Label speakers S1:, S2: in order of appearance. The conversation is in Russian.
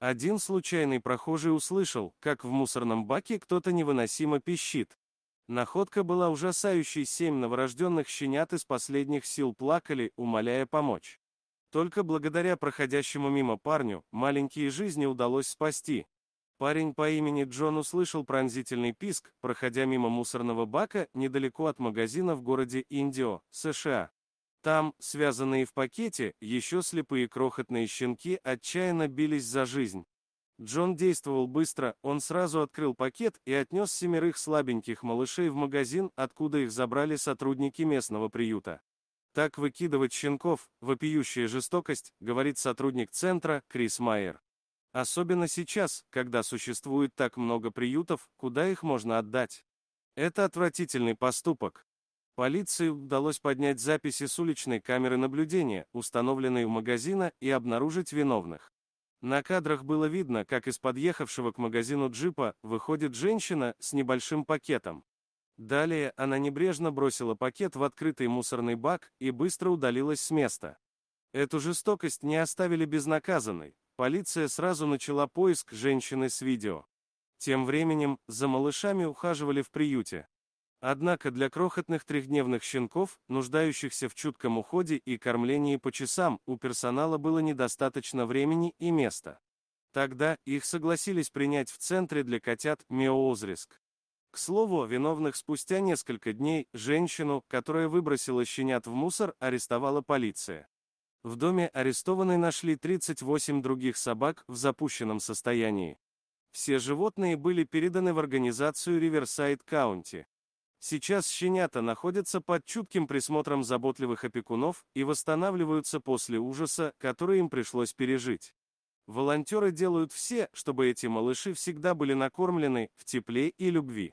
S1: Один случайный прохожий услышал, как в мусорном баке кто-то невыносимо пищит. Находка была ужасающей, семь новорожденных щенят из последних сил плакали, умоляя помочь. Только благодаря проходящему мимо парню, маленькие жизни удалось спасти, Парень по имени Джон услышал пронзительный писк, проходя мимо мусорного бака недалеко от магазина в городе Индио, США. Там, связанные в пакете, еще слепые крохотные щенки отчаянно бились за жизнь. Джон действовал быстро, он сразу открыл пакет и отнес семерых слабеньких малышей в магазин, откуда их забрали сотрудники местного приюта. Так выкидывать щенков – вопиющая жестокость, говорит сотрудник центра Крис Майер. Особенно сейчас, когда существует так много приютов, куда их можно отдать. Это отвратительный поступок. Полиции удалось поднять записи с уличной камеры наблюдения, установленной у магазина, и обнаружить виновных. На кадрах было видно, как из подъехавшего к магазину джипа выходит женщина с небольшим пакетом. Далее она небрежно бросила пакет в открытый мусорный бак и быстро удалилась с места. Эту жестокость не оставили безнаказанной, Полиция сразу начала поиск женщины с видео. Тем временем, за малышами ухаживали в приюте. Однако для крохотных трехдневных щенков, нуждающихся в чутком уходе и кормлении по часам, у персонала было недостаточно времени и места. Тогда их согласились принять в центре для котят Меоозриск. К слову, виновных спустя несколько дней, женщину, которая выбросила щенят в мусор, арестовала полиция. В доме арестованной нашли 38 других собак в запущенном состоянии. Все животные были переданы в организацию Риверсайд Каунти. Сейчас щенята находятся под чутким присмотром заботливых опекунов и восстанавливаются после ужаса, который им пришлось пережить. Волонтеры делают все, чтобы эти малыши всегда были накормлены в тепле и любви.